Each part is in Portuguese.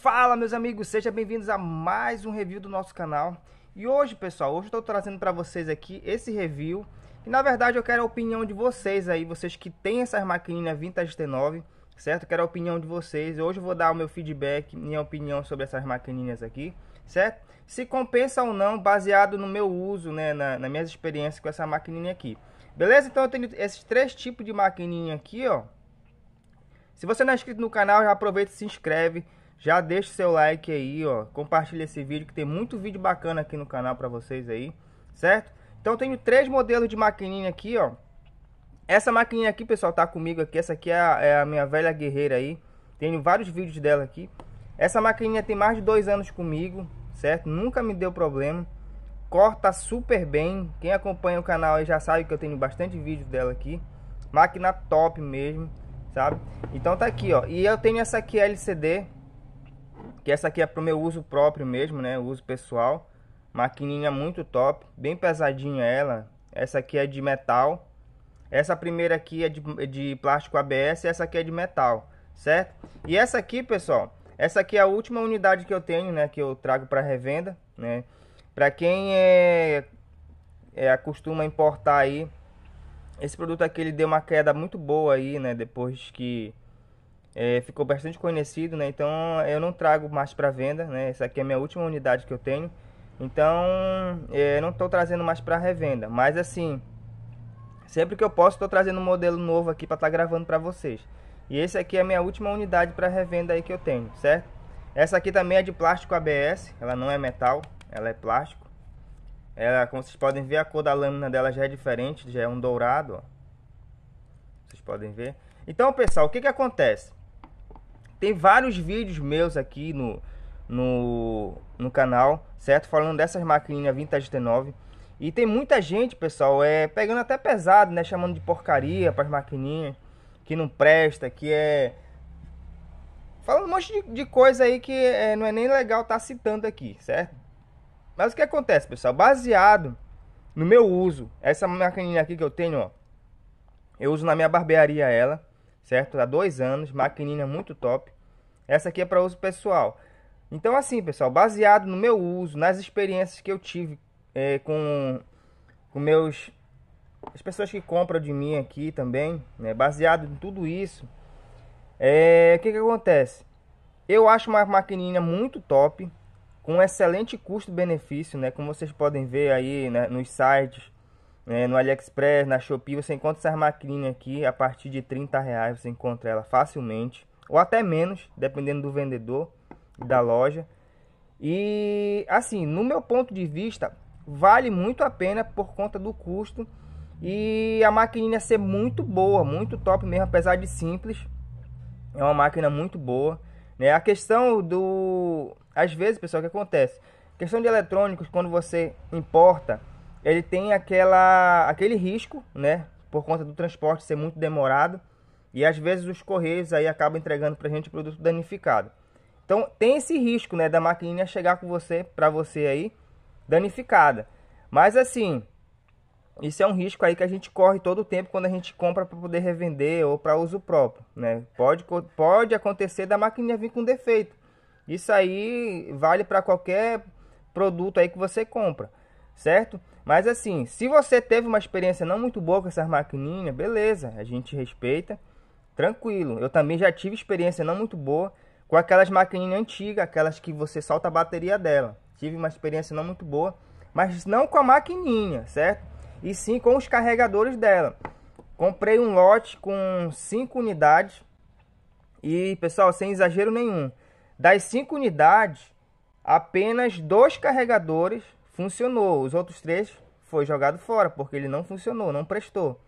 Fala meus amigos, sejam bem-vindos a mais um review do nosso canal. E hoje, pessoal, hoje eu estou trazendo para vocês aqui esse review. E na verdade eu quero a opinião de vocês aí, vocês que têm essas maquininhas Vintage T9, certo? quero a opinião de vocês. Hoje eu vou dar o meu feedback, minha opinião sobre essas maquininhas aqui, certo? Se compensa ou não, baseado no meu uso, né, na, nas minhas experiências com essa maquininha aqui. Beleza? Então eu tenho esses três tipos de maquininha aqui, ó. Se você não é inscrito no canal, já aproveita e se inscreve. Já deixa seu like aí, ó. Compartilha esse vídeo que tem muito vídeo bacana aqui no canal pra vocês aí, certo? Então tenho três modelos de maquininha aqui, ó. Essa maquininha aqui, pessoal, tá comigo aqui. Essa aqui é a, é a minha velha guerreira aí. Tenho vários vídeos dela aqui. Essa maquininha tem mais de dois anos comigo, certo? Nunca me deu problema. Corta super bem. Quem acompanha o canal aí já sabe que eu tenho bastante vídeo dela aqui. Máquina top mesmo, sabe? Então tá aqui, ó. E eu tenho essa aqui LCD, que essa aqui é pro meu uso próprio mesmo, né? Uso pessoal. Maquininha é muito top, bem pesadinha ela. Essa aqui é de metal. Essa primeira aqui é de, de plástico ABS, essa aqui é de metal, certo? E essa aqui, pessoal, essa aqui é a última unidade que eu tenho, né? Que eu trago para revenda, né? Para quem é, é acostuma importar aí, esse produto aqui ele deu uma queda muito boa aí, né? Depois que é, ficou bastante conhecido, né? Então eu não trago mais para venda, né? Essa aqui é a minha última unidade que eu tenho. Então é, não estou trazendo mais para revenda, mas assim, sempre que eu posso estou trazendo um modelo novo aqui para estar tá gravando para vocês. E esse aqui é a minha última unidade para revenda aí que eu tenho, certo? Essa aqui também é de plástico ABS, ela não é metal, ela é plástico. Ela, como vocês podem ver, a cor da lâmina dela já é diferente, já é um dourado, ó. Vocês podem ver. Então, pessoal, o que que acontece? Tem vários vídeos meus aqui no, no, no canal, certo? Falando dessas maquininhas vintage T9. E tem muita gente, pessoal, é pegando até pesado, né? Chamando de porcaria para as maquininhas, que não presta, que é... Falando um monte de, de coisa aí que é, não é nem legal estar tá citando aqui, certo? Mas o que acontece, pessoal? Baseado no meu uso, essa maquininha aqui que eu tenho, ó. Eu uso na minha barbearia ela, certo? Há dois anos, maquininha muito top. Essa aqui é para uso pessoal. Então, assim, pessoal, baseado no meu uso, nas experiências que eu tive é, com, com meus as pessoas que compram de mim aqui também, né, baseado em tudo isso, é, o é, que, que acontece? Eu acho uma maquininha muito top, com excelente custo-benefício, né? Como vocês podem ver aí né, nos sites, né, no AliExpress, na Shopee, você encontra essas maquininhas aqui a partir de 30 reais, você encontra ela facilmente ou até menos, dependendo do vendedor da loja. E assim, no meu ponto de vista, vale muito a pena por conta do custo e a maquininha ser muito boa, muito top mesmo, apesar de simples. É uma máquina muito boa, né? A questão do às vezes, pessoal, o que acontece? A questão de eletrônicos, quando você importa, ele tem aquela aquele risco, né? Por conta do transporte ser muito demorado. E às vezes os correios aí acabam entregando para a gente produto danificado. Então tem esse risco, né, da maquininha chegar com você, para você aí danificada. Mas assim, isso é um risco aí que a gente corre todo o tempo quando a gente compra para poder revender ou para uso próprio, né? Pode, pode acontecer da maquininha vir com defeito. Isso aí vale para qualquer produto aí que você compra, certo? Mas assim, se você teve uma experiência não muito boa com essas maquininhas, beleza, a gente respeita tranquilo. Eu também já tive experiência não muito boa com aquelas maquininhas antigas, aquelas que você solta a bateria dela. Tive uma experiência não muito boa, mas não com a maquininha, certo? E sim com os carregadores dela. Comprei um lote com 5 unidades. E, pessoal, sem exagero nenhum, das 5 unidades, apenas dois carregadores funcionou. Os outros três foi jogado fora porque ele não funcionou, não prestou.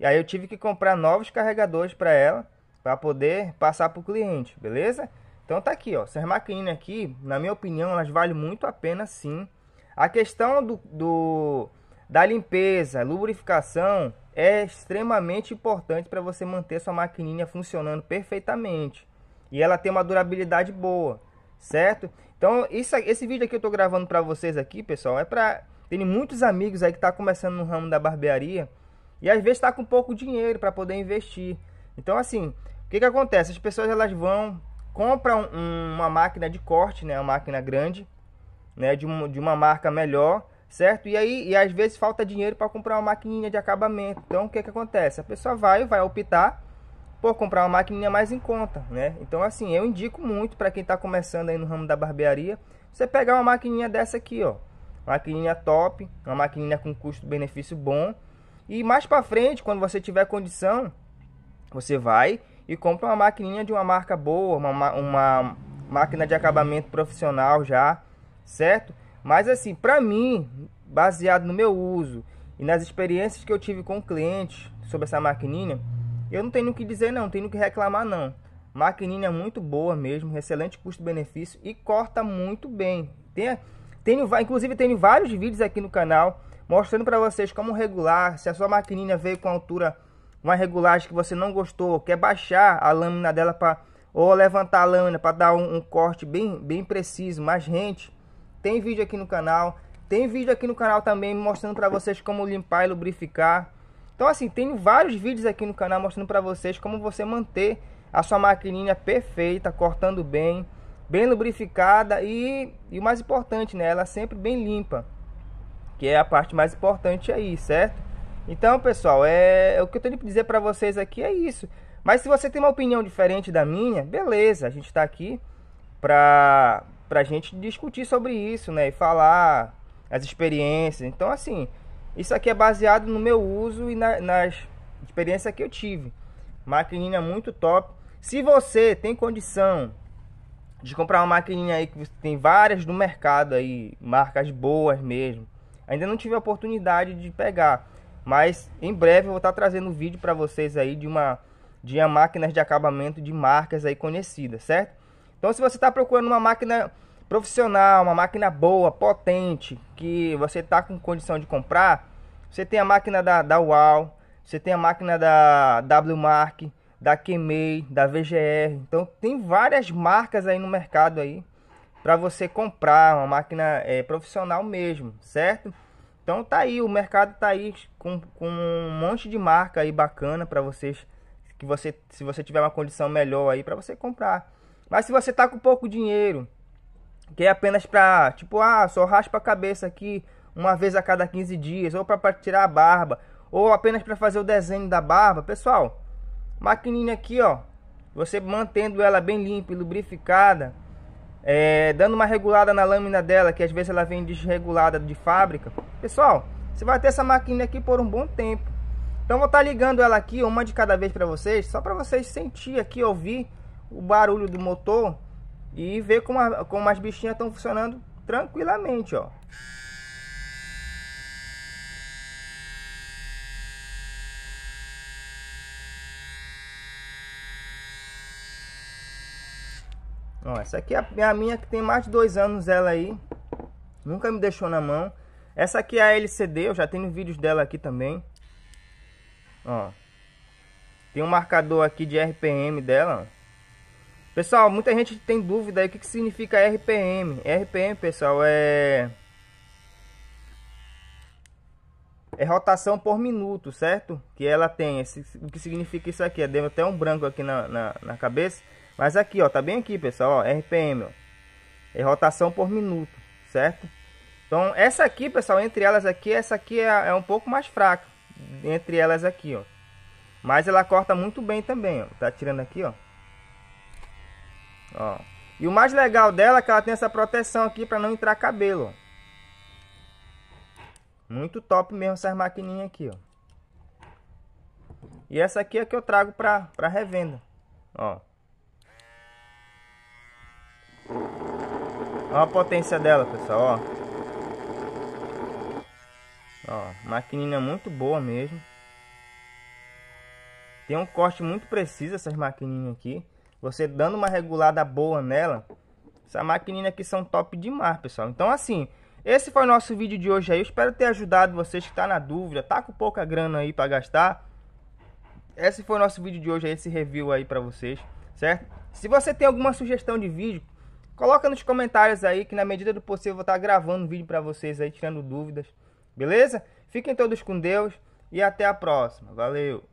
E aí eu tive que comprar novos carregadores para ela, para poder passar para o cliente, beleza? Então tá aqui, ó. Essas maquininhas aqui, na minha opinião, elas valem muito a pena sim. A questão do, do da limpeza, lubrificação é extremamente importante para você manter sua maquininha funcionando perfeitamente. E ela tem uma durabilidade boa, certo? Então, isso, esse vídeo aqui eu estou gravando para vocês aqui, pessoal, é para tem muitos amigos aí que tá começando no ramo da barbearia e às vezes está com pouco dinheiro para poder investir. Então, assim, o que, que acontece? As pessoas elas vão, compram um, uma máquina de corte, né? Uma máquina grande, né? De, um, de uma marca melhor, certo? E aí, e às vezes falta dinheiro para comprar uma maquininha de acabamento. Então, o que, que acontece? A pessoa vai, vai optar por comprar uma maquininha mais em conta, né? Então, assim, eu indico muito para quem está começando aí no ramo da barbearia, você pegar uma maquininha dessa aqui, ó. Maquininha top, uma maquininha com custo-benefício bom, e mais para frente, quando você tiver condição, você vai e compra uma maquininha de uma marca boa, uma, uma máquina de acabamento profissional já, certo? Mas assim, para mim, baseado no meu uso e nas experiências que eu tive com clientes sobre essa maquininha, eu não tenho o que dizer não, tenho o que reclamar não. Maquininha muito boa mesmo, excelente custo-benefício e corta muito bem. tenho, inclusive tenho vários vídeos aqui no canal mostrando para vocês como regular, se a sua maquininha veio com altura uma regulagem que você não gostou, quer baixar a lâmina dela para ou levantar a lâmina para dar um, um, corte bem, bem preciso, mais rente, tem vídeo aqui no canal, tem vídeo aqui no canal também mostrando para vocês como limpar e lubrificar. Então assim, tem vários vídeos aqui no canal mostrando para vocês como você manter a sua maquininha perfeita, cortando bem, bem lubrificada e, e o mais importante, né, ela sempre bem limpa que é a parte mais importante aí, certo? Então, pessoal, é, é o que eu tenho que dizer para vocês aqui é isso. Mas se você tem uma opinião diferente da minha, beleza, a gente está aqui para pra gente discutir sobre isso, né, e falar as experiências. Então, assim, isso aqui é baseado no meu uso e na, nas experiências que eu tive. Maquininha muito top. Se você tem condição de comprar uma maquininha aí que tem várias no mercado aí, marcas boas mesmo, Ainda não tive a oportunidade de pegar, mas em breve eu vou estar trazendo um vídeo para vocês aí de uma de uma máquinas de acabamento de marcas aí conhecidas, certo? Então se você está procurando uma máquina profissional, uma máquina boa, potente, que você está com condição de comprar, você tem a máquina da, da UAU, você tem a máquina da WMark, da QMEI, da VGR. Então tem várias marcas aí no mercado aí para você comprar uma máquina é, profissional mesmo, certo? Então tá aí, o mercado tá aí com, com um monte de marca aí bacana para vocês que você se você tiver uma condição melhor aí para você comprar. Mas se você tá com pouco dinheiro, que é apenas para, tipo, ah, só raspa a cabeça aqui uma vez a cada 15 dias ou para tirar a barba, ou apenas para fazer o desenho da barba, pessoal. Maquininha aqui, ó, você mantendo ela bem limpa e lubrificada, é, dando uma regulada na lâmina dela, que às vezes ela vem desregulada de fábrica. Pessoal, você vai ter essa máquina aqui por um bom tempo. Então vou estar tá ligando ela aqui, uma de cada vez para vocês, só para vocês sentir aqui, ouvir o barulho do motor e ver como, a, como as bichinhas estão funcionando tranquilamente, ó. Ó, essa aqui é, é a minha que tem mais de dois anos ela aí. Nunca me deixou na mão. Essa aqui é a LCD, eu já tenho vídeos dela aqui também. Ó. Tem um marcador aqui de RPM dela, Pessoal, muita gente tem dúvida aí o que, que significa RPM. RPM, pessoal, é... É rotação por minuto, certo? Que ela tem. Esse, o que significa isso aqui? É, deu até um branco aqui na, na, na cabeça. Mas aqui, ó, tá bem aqui, pessoal, ó, RPM, ó. É rotação por minuto, certo? Então, essa aqui, pessoal, entre elas aqui, essa aqui é, é um pouco mais fraca. Entre elas aqui, ó. Mas ela corta muito bem também, ó. Tá tirando aqui, ó. Ó. E o mais legal dela é que ela tem essa proteção aqui para não entrar cabelo, ó. Muito top mesmo essas maquininhas aqui, ó. E essa aqui é que eu trago para pra revenda, ó. Olha a potência dela, pessoal, ó. Ó, maquininha muito boa mesmo. Tem um corte muito preciso essas maquininhas aqui. Você dando uma regulada boa nela, essa maquininha aqui são top demais, pessoal. Então, assim, esse foi o nosso vídeo de hoje aí. Eu espero ter ajudado vocês que tá na dúvida, tá com pouca grana aí para gastar. Esse foi o nosso vídeo de hoje aí, esse review aí para vocês, certo? Se você tem alguma sugestão de vídeo, Coloca nos comentários aí que na medida do possível eu vou estar gravando um vídeo para vocês aí, tirando dúvidas. Beleza? Fiquem todos com Deus e até a próxima. Valeu!